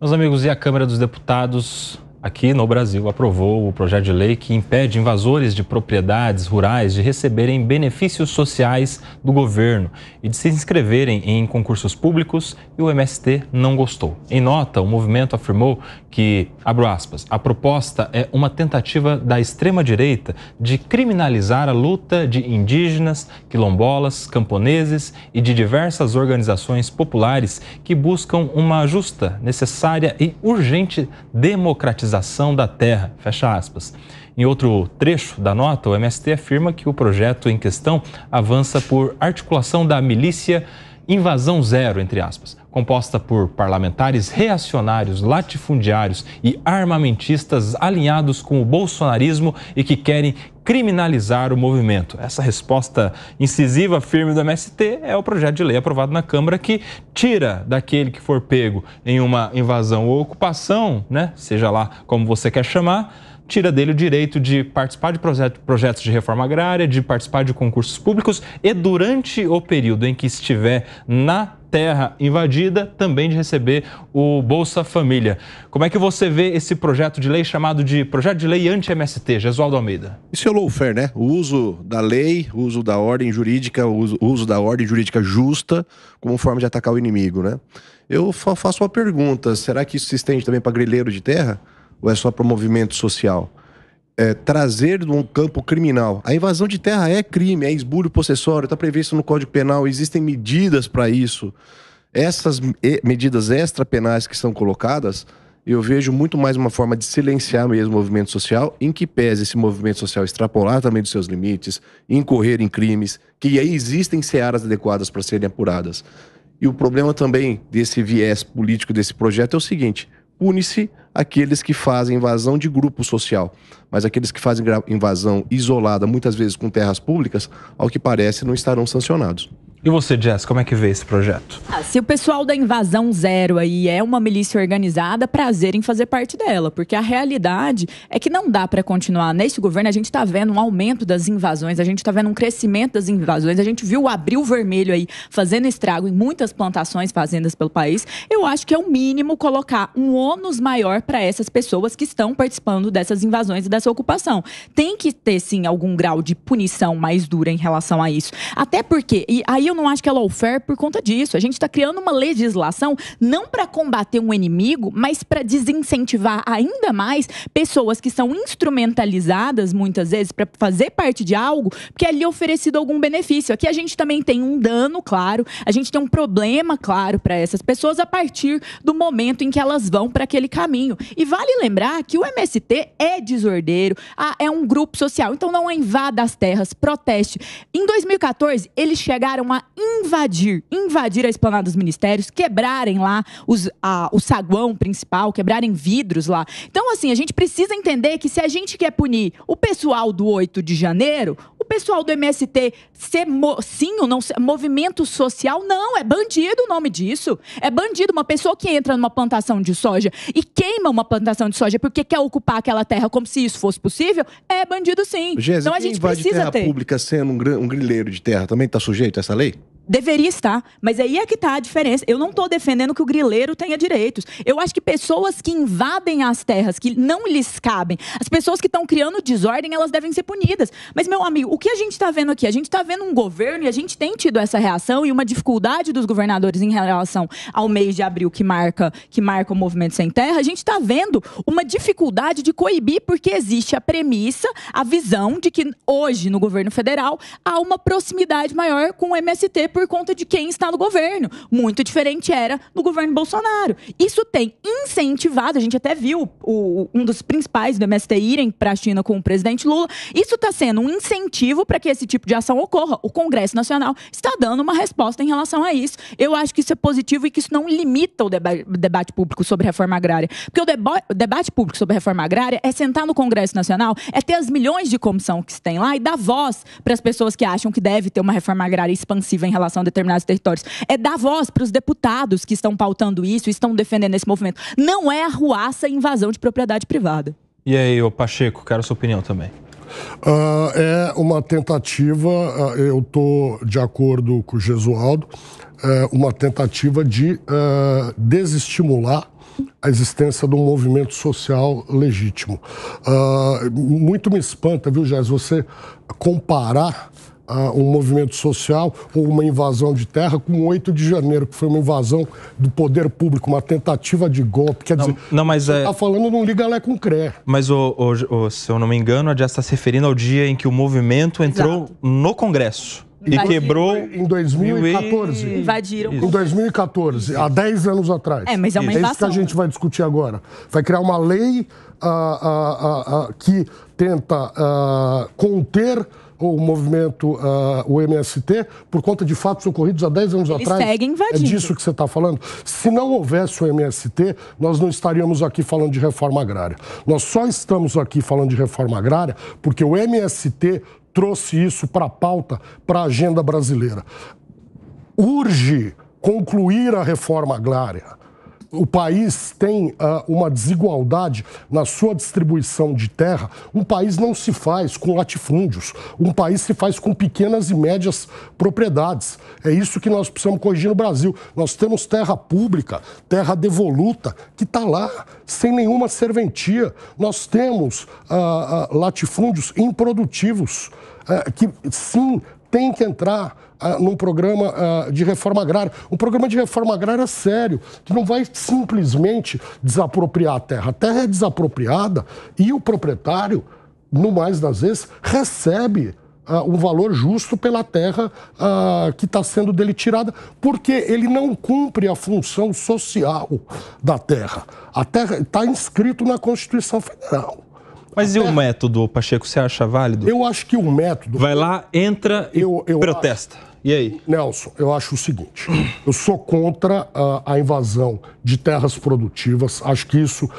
Meus amigos, e a Câmara dos Deputados aqui no Brasil aprovou o projeto de lei que impede invasores de propriedades rurais de receberem benefícios sociais do governo e de se inscreverem em concursos públicos e o MST não gostou. Em nota, o movimento afirmou que, abro aspas, a proposta é uma tentativa da extrema-direita de criminalizar a luta de indígenas, quilombolas, camponeses e de diversas organizações populares que buscam uma justa, necessária e urgente democratização da terra. Fecha aspas. Em outro trecho da nota, o MST afirma que o projeto em questão avança por articulação da milícia Invasão Zero, entre aspas, composta por parlamentares reacionários, latifundiários e armamentistas alinhados com o bolsonarismo e que querem criminalizar o movimento. Essa resposta incisiva, firme do MST é o projeto de lei aprovado na Câmara que tira daquele que for pego em uma invasão ou ocupação, né, seja lá como você quer chamar, tira dele o direito de participar de projetos de reforma agrária, de participar de concursos públicos e, durante o período em que estiver na terra invadida, também de receber o Bolsa Família. Como é que você vê esse projeto de lei chamado de Projeto de Lei Anti-MST, Jesualdo Almeida? Isso é o lawfare, né? O uso da lei, o uso da ordem jurídica, o uso, o uso da ordem jurídica justa como forma de atacar o inimigo, né? Eu faço uma pergunta, será que isso se estende também para grileiro de terra? ou é só para movimento social? É, trazer de um campo criminal. A invasão de terra é crime, é esbulho possessório, está previsto no Código Penal, existem medidas para isso. Essas medidas extrapenais que são colocadas, eu vejo muito mais uma forma de silenciar mesmo o movimento social, em que pese esse movimento social extrapolar também dos seus limites, incorrer em crimes, que aí existem searas adequadas para serem apuradas. E o problema também desse viés político desse projeto é o seguinte: pune-se aqueles que fazem invasão de grupo social, mas aqueles que fazem invasão isolada, muitas vezes com terras públicas, ao que parece, não estarão sancionados. E você, Jess, como é que vê esse projeto? Ah, se o pessoal da Invasão Zero aí é uma milícia organizada, prazer em fazer parte dela, porque a realidade é que não dá para continuar nesse governo. A gente está vendo um aumento das invasões, a gente está vendo um crescimento das invasões, a gente viu o abril vermelho aí fazendo estrago em muitas plantações, fazendas pelo país. Eu acho que é o mínimo colocar um ônus maior para essas pessoas que estão participando dessas invasões e dessa ocupação. Tem que ter, sim, algum grau de punição mais dura em relação a isso. Até porque, e aí eu não acho que é lawfare por conta disso. A gente está criando uma legislação não para combater um inimigo, mas para desincentivar ainda mais pessoas que são instrumentalizadas muitas vezes para fazer parte de algo que é oferecido algum benefício. Aqui a gente também tem um dano, claro, a gente tem um problema, claro, para essas pessoas a partir do momento em que elas vão para aquele caminho. E vale lembrar que o MST é desordeiro, é um grupo social, então não invada as terras, proteste. Em 2014, eles chegaram a invadir, invadir a esplanada dos ministérios, quebrarem lá os, a, o saguão principal, quebrarem vidros lá. Então, assim, a gente precisa entender que se a gente quer punir o pessoal do 8 de janeiro, o pessoal do MST ser mocinho, sim ou não, ser, movimento social, não, é bandido o nome disso. É bandido, uma pessoa que entra numa plantação de soja e queima uma plantação de soja porque quer ocupar aquela terra como se isso fosse possível, é bandido sim. Jesus, então a gente precisa terra ter. pública sendo um, um grileiro de terra também está sujeito a essa lei? Deveria estar, mas aí é que está a diferença. Eu não estou defendendo que o grileiro tenha direitos. Eu acho que pessoas que invadem as terras, que não lhes cabem, as pessoas que estão criando desordem, elas devem ser punidas. Mas, meu amigo, o que a gente está vendo aqui? A gente está vendo um governo e a gente tem tido essa reação e uma dificuldade dos governadores em relação ao mês de abril que marca, que marca o movimento sem terra. A gente está vendo uma dificuldade de coibir, porque existe a premissa, a visão de que hoje no governo federal há uma proximidade maior com o MST por conta de quem está no governo. Muito diferente era no governo Bolsonaro. Isso tem incentivado, a gente até viu o, um dos principais do MST irem para a China com o presidente Lula. Isso está sendo um incentivo para que esse tipo de ação ocorra. O Congresso Nacional está dando uma resposta em relação a isso. Eu acho que isso é positivo e que isso não limita o deba debate público sobre reforma agrária. Porque o, o debate público sobre reforma agrária é sentar no Congresso Nacional, é ter as milhões de comissão que se tem lá e dar voz para as pessoas que acham que deve ter uma reforma agrária expansiva em relação relação a determinados territórios. É dar voz para os deputados que estão pautando isso, estão defendendo esse movimento. Não é arruaça e invasão de propriedade privada. E aí, ô Pacheco, quero sua opinião também. Uh, é uma tentativa, uh, eu estou de acordo com o Gesualdo, uh, é uma tentativa de ah, desestimular a existência de um movimento social legítimo. muito me espanta, viu, Jéssica, você comparar um movimento social ou uma invasão de terra, como 8 de janeiro, que foi uma invasão do poder público, uma tentativa de golpe. Quer não, dizer, não, mas você está é... Tá falando não liga lá com CRE. Mas, o, o, o, se eu não me engano, a Jess está se referindo ao dia em que o movimento entrou Exato. no Congresso. E quebrou. Em 2014. Invadiram. Isso. Em 2014, há 10 anos atrás. É, mas é uma invasão. É isso que a gente né? vai discutir agora. Vai criar uma lei uh, uh, uh, que tenta ah, conter o movimento, uh, o MST, por conta de fatos ocorridos há 10 anos Eles atrás. Seguem invadindo. É disso que você está falando. Se não houvesse o MST, nós não estaríamos aqui falando de reforma agrária. Nós só estamos aqui falando de reforma agrária porque o MST trouxe isso para a pauta, para a agenda brasileira. Urge concluir a reforma agrária o país tem uh, uma desigualdade na sua distribuição de terra, um país não se faz com latifúndios, um país se faz com pequenas e médias propriedades. É isso que nós precisamos corrigir no Brasil. Nós temos terra pública, terra devoluta, que está lá, sem nenhuma serventia. Nós temos uh, uh, latifúndios improdutivos, eh, que sim, tem que entrar num programa uh, de reforma agrária. Um programa de reforma agrária sério, que não vai simplesmente desapropriar a terra. A terra é desapropriada e o proprietário, no mais das vezes, recebe uh, um valor justo pela terra uh, que está sendo dele tirada, porque ele não cumpre a função social da terra. A terra está inscrito na Constituição Federal. Mas e o método, Pacheco, você acha válido? Eu acho que o método. Vai lá, entra e eu, eu protesta. Acho... E aí? Nelson, eu acho o seguinte: eu sou contra uh, a invasão de terras produtivas, acho que isso uh,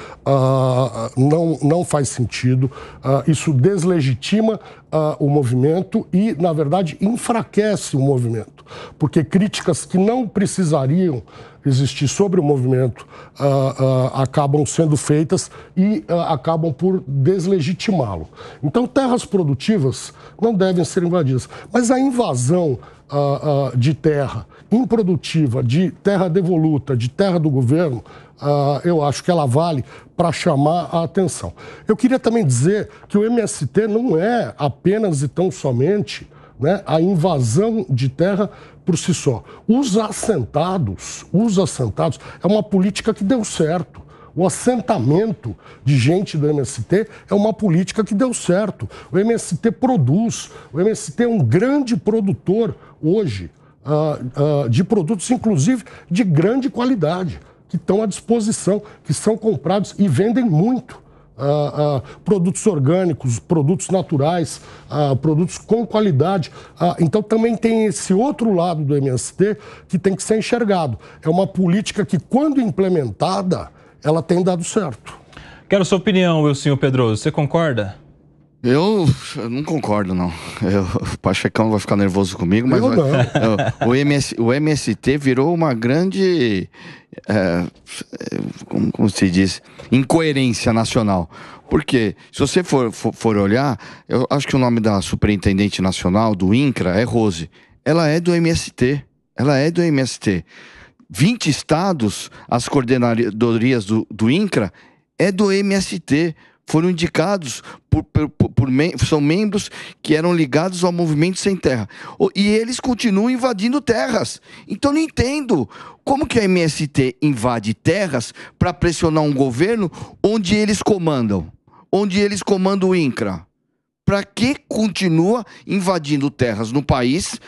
não, não faz sentido, uh, isso deslegitima uh, o movimento e, na verdade, enfraquece o movimento. Porque críticas que não precisariam existir sobre o movimento uh, uh, acabam sendo feitas e acabam por deslegitimá-lo. Então, terras produtivas não devem ser invadidas. Mas a invasão de terra improdutiva, de terra devoluta, de terra do governo, uh, eu acho que ela vale para chamar a atenção. Eu queria também dizer que o MST não é apenas e tão somente né, a invasão de terra por si só. Os assentados, os assentados, é uma política que deu certo. O assentamento de gente do MST é uma política que deu certo. O MST produz, o MST é um grande produtor hoje uh, de produtos, inclusive de grande qualidade, que estão à disposição, que são comprados e vendem muito. Uh, uh, produtos orgânicos, produtos naturais, uh, produtos com qualidade. então também tem esse outro lado do MST que tem que ser enxergado. É uma política que, quando implementada, ela tem dado certo. Quero sua opinião, Wilson Pedroso. Você concorda? Eu, eu não concordo, não. Eu, o Pachecão vai ficar nervoso comigo, mas eu não. Eu, o, MS, o MST virou uma grande. É, como, como, se diz? Incoerência nacional. Porque, se você for, for, for olhar, eu acho que o nome da superintendente nacional, do INCRA, é Rose. Ela é do MST. Ela é do MST. 20 estados, as coordenadorias do, do INCRA, é do MST foram indicados por, por, por, por são membros que eram ligados ao movimento sem terra. E eles continuam invadindo terras. Então não entendo como que a MST invade terras para pressionar um governo onde eles comandam, onde eles comandam o INCRA. Para que continua invadindo terras no país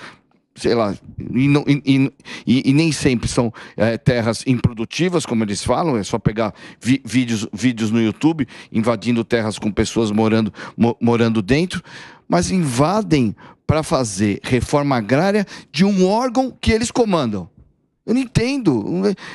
sei lá, e, não, e, e, e nem sempre são é, terras improdutivas, como eles falam, é só pegar vi, vídeos, vídeos no YouTube invadindo terras com pessoas morando, mo, morando dentro, mas invadem para fazer reforma agrária de um órgão que eles comandam. Eu não entendo.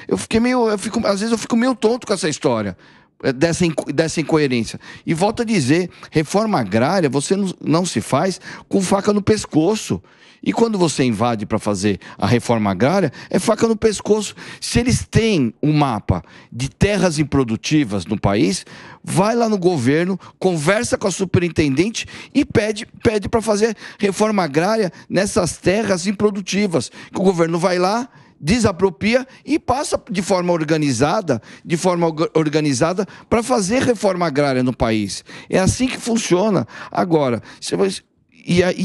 Eu fiquei meio. Eu fico, às vezes eu fico meio tonto com essa história. Eh, dessa, dessa incoerência. E volto a dizer: reforma agrária você não, não se faz com faca no pescoço. E quando você invade para fazer a reforma agrária, é faca no pescoço. Se eles têm um mapa de terras improdutivas no país, vai lá no governo, conversa com a superintendente e pede pede para fazer reforma agrária nessas terras improdutivas. Que o governo vai lá desapropria e passa de forma organizada, de forma organizada para fazer reforma agrária no país. É assim que funciona. Agora, você e, aí,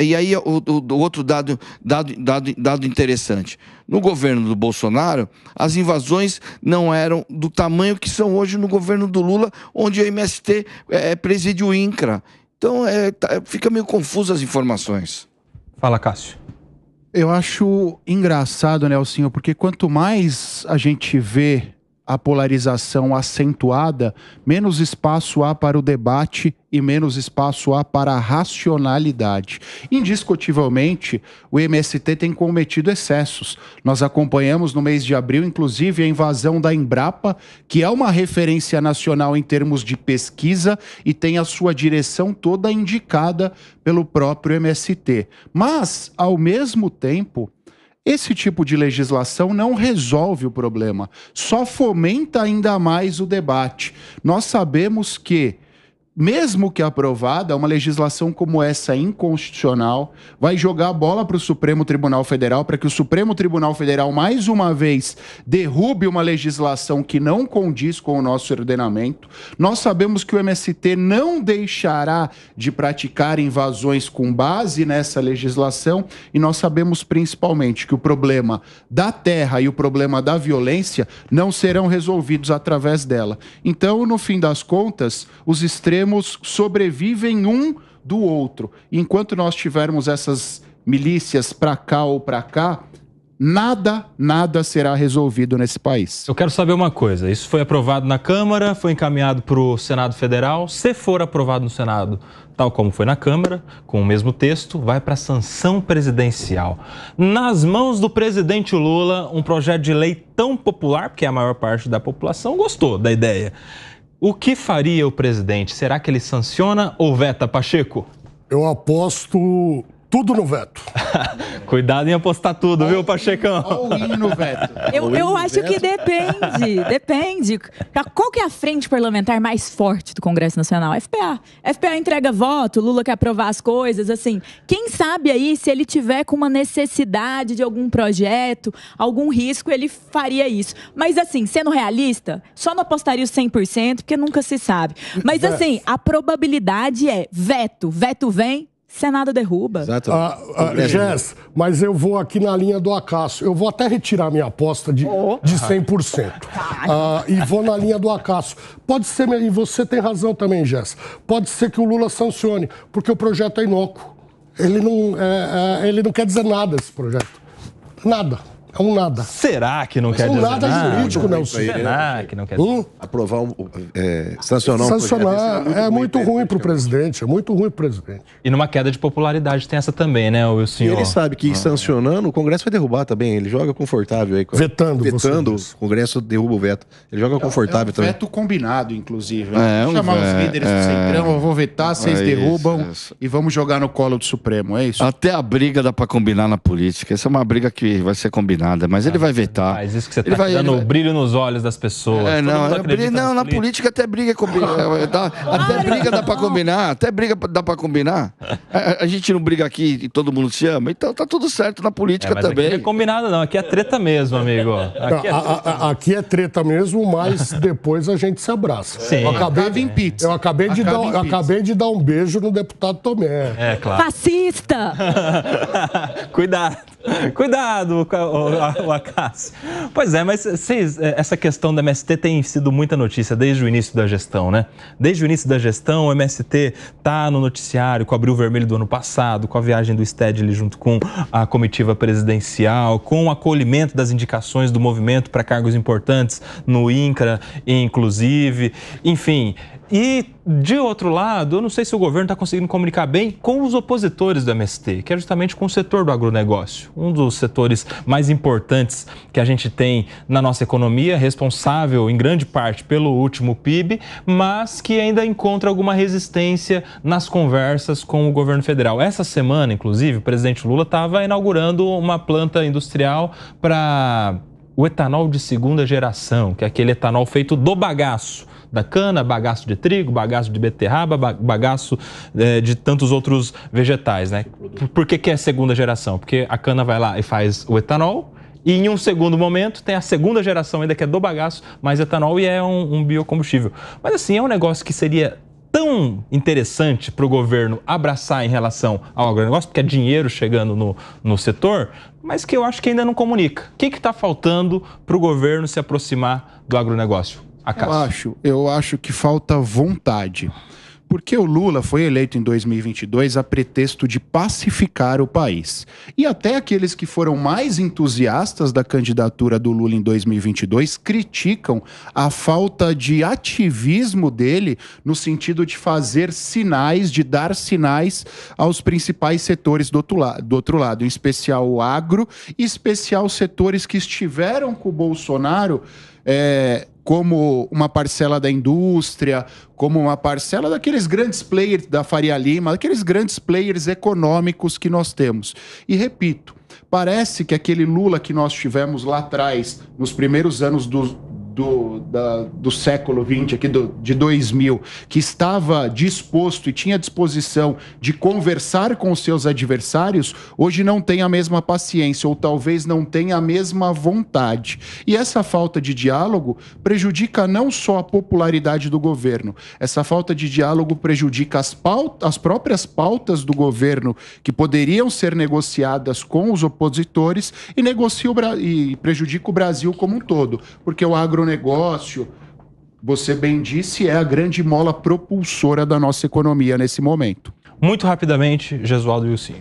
e aí o, o, outro dado, dado, dado, dado interessante. No governo do Bolsonaro, as invasões não eram do tamanho que são hoje no governo do Lula, onde o MST é, é, preside o INCRA. Então é, tá, fica meio confuso as informações. Fala, Cássio. Eu acho engraçado, Nelsinho, porque quanto mais a gente vê a polarização acentuada, menos espaço há para o debate e menos espaço há para a racionalidade. Indiscutivelmente, o MST tem cometido excessos. Nós acompanhamos no mês de abril, inclusive, a invasão da Embrapa, que é uma referência nacional em termos de pesquisa e tem a sua direção toda indicada pelo próprio MST. Mas, ao mesmo tempo, esse tipo de legislação não resolve o problema, só fomenta ainda mais o debate. Nós sabemos que mesmo que aprovada, uma legislação como essa inconstitucional vai jogar a bola para o Supremo Tribunal Federal para que o Supremo Tribunal Federal, mais uma vez, derrube uma legislação que não condiz com o nosso ordenamento. Nós sabemos que o MST não deixará de praticar invasões com base nessa legislação e nós sabemos principalmente que o problema da terra e o problema da violência não serão resolvidos através dela. Então, no fim das contas, os extremos sobrevivem um do outro. Enquanto nós tivermos essas milícias para cá ou para cá, nada, nada será resolvido nesse país. Eu quero saber uma coisa: isso foi aprovado na Câmara, foi encaminhado para o Senado Federal. Se for aprovado no Senado, tal como foi na Câmara, com o mesmo texto, vai para a sanção presidencial. Nas mãos do presidente Lula, um projeto de lei tão popular, porque é a maior parte da população gostou da ideia. O que faria o presidente? Será que ele sanciona ou veta Pacheco? Eu aposto tudo no veto. Cuidado em apostar tudo, all viu, Pachecão? in no veto. Eu, eu acho veto. que depende, depende. Qual que é a frente parlamentar mais forte do Congresso Nacional? FPA. FPA entrega voto, Lula quer aprovar as coisas, assim. Quem sabe aí, se ele tiver com uma necessidade de algum projeto, algum risco, ele faria isso. Mas assim, sendo realista, só não apostaria os 100%, porque nunca se sabe. Mas assim, a probabilidade é veto, veto vem, Senado derruba. Exato. Ah, ah, Jess, mas eu vou aqui na linha do acaso. Eu vou até retirar minha aposta de, oh. de 100%. Tá. Ah, e vou na linha do acaso. Pode ser, e você tem razão também, Jess. Pode ser que o Lula sancione, porque o projeto é inócuo. Ele não, é, é, ele não quer dizer nada, esse projeto. Nada. É um nada. Será que não Mas quer um dizer nada? nada jurídico, Nelson. Será que não né? quer dizer? Hum? Aprovar, um, é, sancionar um Sancionar projeto, é muito, é muito ruim para o é presidente, é muito ruim para o presidente. E numa queda de popularidade tem essa também, né, o senhor? E ele sabe que ah. sancionando, o Congresso vai derrubar também, ele joga confortável aí. Vetando. Vetando, o Congresso derruba o veto. Ele joga é confortável é, um também. veto combinado, inclusive. Né? É, um Chamar os líderes do é. Centrão, eu vou vetar, vocês derrubam e vamos jogar no colo do Supremo, é isso? Até a briga dá para combinar na política, essa é uma briga que vai ser combinada nada, mas ah, ele vai vetar. Mas isso que você ele tá vai, dando vai... brilho nos olhos das pessoas. É, não, tá é brilho, não na política. até briga é, dá, até briga dá para combinar, até briga dá para combinar. A, a, gente não briga aqui e todo mundo se ama, então tá tudo certo na política é, também. Aqui não é combinado não, aqui é treta mesmo, amigo. Aqui é treta, a, a, aqui é treta mesmo, mas depois a gente se abraça. Sim. Eu acabei em pizza. Eu acabei de dar, acabei de dar um beijo no deputado Tomé. É claro. Fascista. Cuidado. Cuidado, o, o, Acácio. Pois é, mas é, essa questão do MST tem sido muita notícia desde o início da gestão, né? Desde o início da gestão, o MST tá no noticiário com o Abril Vermelho do ano passado, com a viagem do Stedley junto com a comitiva presidencial, com o acolhimento das indicações do movimento para cargos importantes no INCRA, inclusive. Enfim, e, de outro lado, eu não sei se o governo está conseguindo comunicar bem com os opositores do MST, que é justamente com o setor do agronegócio, um dos setores mais importantes que a gente tem na nossa economia, responsável em grande parte pelo último PIB, mas que ainda encontra alguma resistência nas conversas com o governo federal. Essa semana, inclusive, o presidente Lula estava inaugurando uma planta industrial para o etanol de segunda geração, que é aquele etanol feito do bagaço da cana, bagaço de trigo, bagaço de beterraba, bagaço é, de tantos outros vegetais, né? Por que, que é segunda geração? Porque a cana vai lá e faz o etanol, e em um segundo momento tem a segunda geração ainda que é do bagaço, mais etanol e é um, um biocombustível. Mas assim, é um negócio que seria tão interessante para o governo abraçar em relação ao agronegócio, porque é dinheiro chegando no, no setor, mas que eu acho que ainda não comunica. O que está faltando para o governo se aproximar do agronegócio? Acaso. Eu acho, eu acho que falta vontade. Porque o Lula foi eleito em 2022 a pretexto de pacificar o país. E até aqueles que foram mais entusiastas da candidatura do Lula em 2022 criticam a falta de ativismo dele no sentido de fazer sinais, de dar sinais aos principais setores do outro, la do outro lado, em especial o agro, em especial setores que estiveram com o Bolsonaro. É, como uma parcela da indústria, como uma parcela daqueles grandes players da Faria Lima, daqueles grandes players econômicos que nós temos. E repito, parece que aquele Lula que nós tivemos lá atrás, nos primeiros anos do, do, da, do século 20 aqui do, de 2000, que estava disposto e tinha disposição de conversar com os seus adversários, hoje não tem a mesma paciência ou talvez não tenha a mesma vontade. E essa falta de diálogo prejudica não só a popularidade do governo, essa falta de diálogo prejudica as, pautas, as próprias pautas do governo que poderiam ser negociadas com os opositores e, negocia o, e prejudica o Brasil como um todo, porque o agro agronegócio, você bem disse, é a grande mola propulsora da nossa economia nesse momento. Muito rapidamente, Jesualdo Wilson.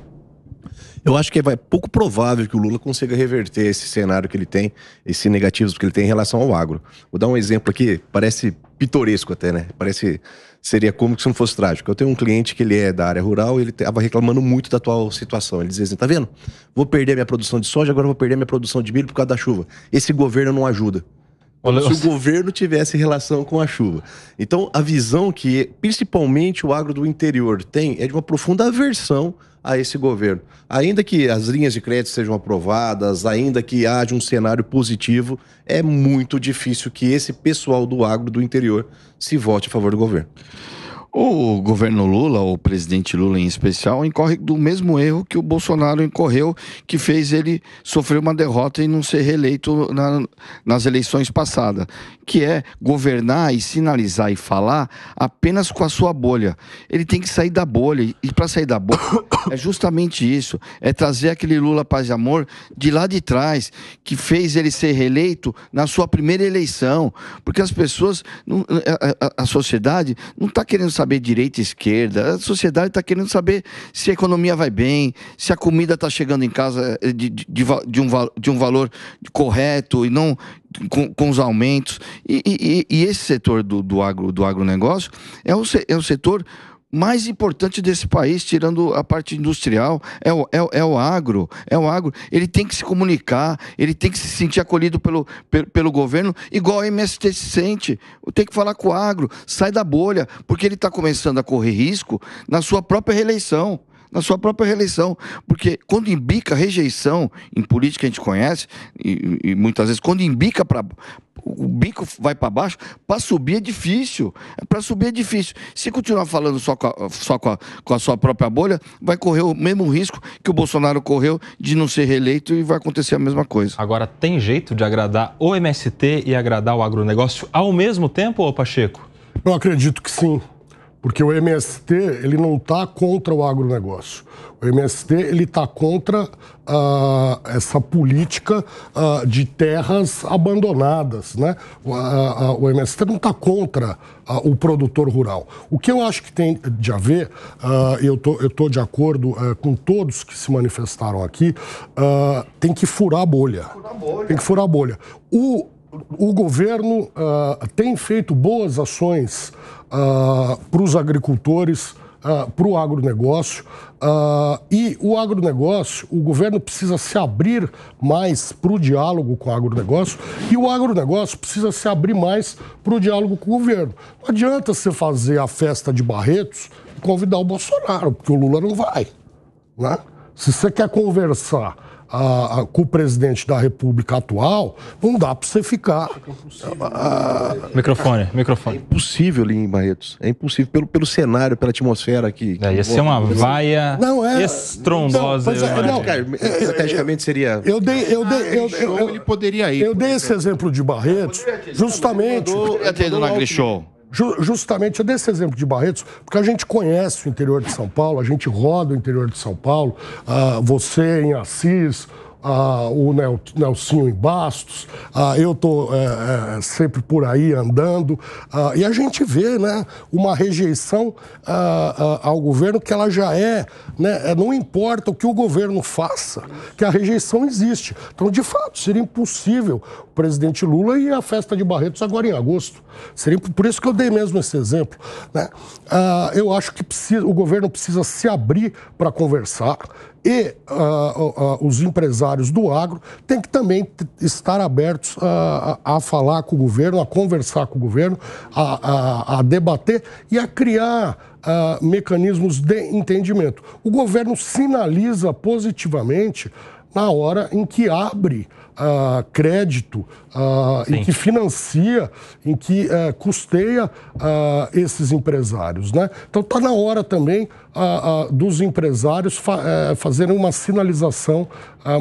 Eu acho que é pouco provável que o Lula consiga reverter esse cenário que ele tem, esses negativos que ele tem em relação ao agro. Vou dar um exemplo aqui, parece pitoresco até, né? Parece seria como se não fosse trágico. Eu tenho um cliente que ele é da área rural e ele estava reclamando muito da atual situação. Ele dizia assim: tá vendo? Vou perder minha produção de soja, agora vou perder minha produção de milho por causa da chuva. Esse governo não ajuda. Como se o governo tivesse relação com a chuva. Então, a visão que principalmente o agro do interior tem é de uma profunda aversão a esse governo. Ainda que as linhas de crédito sejam aprovadas, ainda que haja um cenário positivo, é muito difícil que esse pessoal do agro do interior se vote a favor do governo. O governo Lula, o presidente Lula em especial, incorre do mesmo erro que o Bolsonaro incorreu, que fez ele sofrer uma derrota e não ser reeleito na, nas eleições passadas, que é governar e sinalizar e falar apenas com a sua bolha. Ele tem que sair da bolha, e para sair da bolha é justamente isso, é trazer aquele Lula paz e amor de lá de trás, que fez ele ser reeleito na sua primeira eleição, porque as pessoas, a, a, a sociedade não está querendo saber saber direita e esquerda. A sociedade está querendo saber se a economia vai bem, se a comida está chegando em casa eh, de, de, de, um, de um valor correto e não com, com os aumentos. E, e, e, esse setor do, do, agro, do agronegócio é um, é um setor mais importante desse país, tirando a parte industrial, é o, é, é, o agro. É o agro. Ele tem que se comunicar, ele tem que se sentir acolhido pelo, pelo, pelo governo, igual o MST se sente. Tem que falar com o agro, sai da bolha, porque ele está começando a correr risco na sua própria reeleição na sua própria reeleição. Porque quando imbica rejeição, em política a gente conhece, e, e muitas vezes, quando imbica para. O bico vai para baixo, para subir é difícil. É, para subir é difícil. Se continuar falando só, com a, só com a, com a sua própria bolha, vai correr o mesmo risco que o Bolsonaro correu de não ser reeleito e vai acontecer a mesma coisa. Agora, tem jeito de agradar o MST e agradar o agronegócio ao mesmo tempo, ô Pacheco? Eu acredito que sim. Porque o MST ele não está contra o agronegócio. O MST ele está contra uh, essa política uh, de terras abandonadas, né? O, o MST não está contra uh, o produtor rural. O que eu acho que tem de haver, eu tô, eu tô de acordo eh, com todos que se manifestaram aqui, tem que furar a bolha. Furar bolha. Tem que furar a bolha. O o governo uh, tem feito boas ações uh, ah, para os agricultores, uh, ah, para o agronegócio. e o agronegócio, o governo precisa se abrir mais para o diálogo com o agronegócio e o agronegócio precisa se abrir mais para o diálogo com o governo. Não adianta você fazer a festa de Barretos e convidar o Bolsonaro, porque o Lula não vai. Né? Se você quer conversar a, a, com o presidente da República atual, não dá para você ficar. Ah, microfone, microfone. É impossível ali em Barretos. É impossível pelo, pelo cenário, pela atmosfera aqui. É, ia ser uma vaia é, não, é, estrondosa. É, não, é, não, cara, estrategicamente seria. Eu dei, eu dei, ah, eu, eu, eu, ele poderia ir. Eu dei esse exemplo de Barretos, justamente. Atendendo na Grishow justamente, eu é dei esse exemplo de Barretos, porque a gente conhece o interior de São Paulo, a gente roda o interior de São Paulo, uh, você em Assis, ah, o Nelsinho em Bastos, ah, eu estou é, é, sempre por aí andando. Ah, e a gente vê né, uma rejeição ao governo que ela já é, né, é, não importa o que o governo faça, que a rejeição existe. Então, de fato, seria impossível o presidente Lula e a festa de Barretos agora em agosto. Seria, por isso que eu dei mesmo esse exemplo. Né? eu acho que precisa, o governo precisa se abrir para conversar e uh, uh, os empresários do agro têm que também estar abertos a, a, falar com o governo, a conversar com o governo, a, a, a debater e a criar mecanismos de entendimento. O governo sinaliza positivamente na hora em que abre uh, crédito, uh, em que financia, em que uh, custeia ah, esses empresários. Né? Então está na hora também dos empresários fa eh, fazerem uma sinalização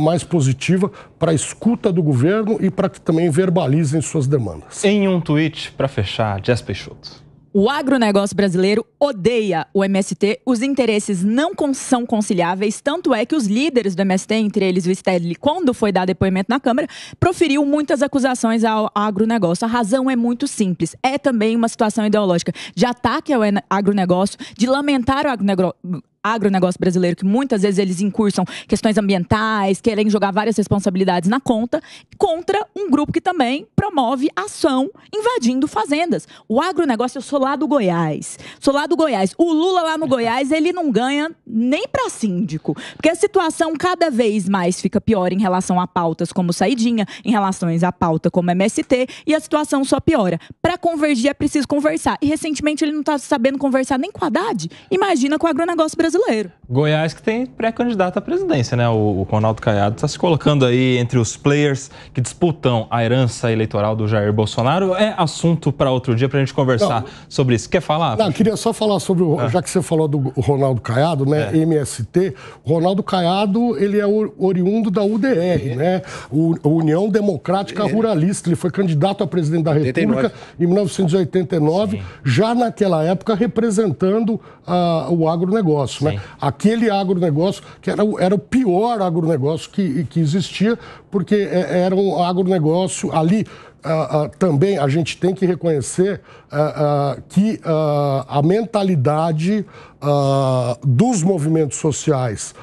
mais positiva para a escuta do governo e para que também verbalizem suas demandas. Em um tweet, para fechar, Jess Peixoto. O agronegócio brasileiro odeia o MST, os interesses não são conciliáveis, tanto é que os líderes do MST, entre eles o Stedley, quando foi dar depoimento na Câmara, proferiu muitas acusações ao agronegócio. A razão é muito simples, é também uma situação ideológica de ataque ao agronegócio, de lamentar o agronegócio agronegócio brasileiro, que muitas vezes eles incursam questões ambientais, querem jogar várias responsabilidades na conta, contra um grupo que também promove ação invadindo fazendas. O agronegócio, eu sou lá do Goiás. Sou lá do Goiás. O Lula lá no Goiás, ele não ganha nem para síndico. Porque a situação cada vez mais fica pior em relação a pautas como saidinha, em relação a pauta como MST, e a situação só piora. Para convergir é preciso conversar. E recentemente ele não está sabendo conversar nem com a Haddad. Imagina com o agronegócio brasileiro brasileiro. Goiás que tem pré-candidato à presidência, né? O, o Ronaldo Caiado está se colocando aí entre os players que disputam a herança eleitoral do Jair Bolsonaro. É assunto para outro dia para a gente conversar não, sobre isso. Quer falar? Não, queria só falar sobre, o, é. já que você falou do Ronaldo Caiado, né? É. MST. Ronaldo Caiado, ele é oriundo da UDR, é. né? O, União Democrática é. Ruralista. Ele foi candidato a presidente da República 89. em 1989, Sim. já naquela época representando uh, o agronegócio. Né? Aquele agronegócio que era, era o pior agronegócio que, que existia, porque é, era um agronegócio ali. Uh, uh, também a gente tem que reconhecer uh, que a mentalidade dos movimentos sociais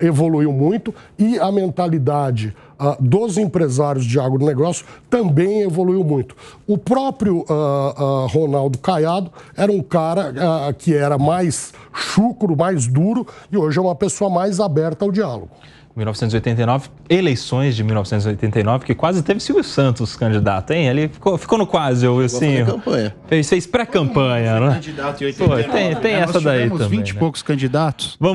evoluiu muito e a mentalidade uh, dos empresários de agronegócio também evoluiu muito. O próprio uh, uh, Ronaldo Caiado era um cara que era mais chucro, mais duro, e hoje é uma pessoa mais aberta ao diálogo. 1989, eleições de 1989, que quase teve Silvio Santos candidato, hein? Ele ficou, ficou no quase, eu assim. Campanha. Fez, pré-campanha, né? Candidato em 89. Pô, tem, tem é, essa Nós daí 20 e né? poucos candidatos. Vamos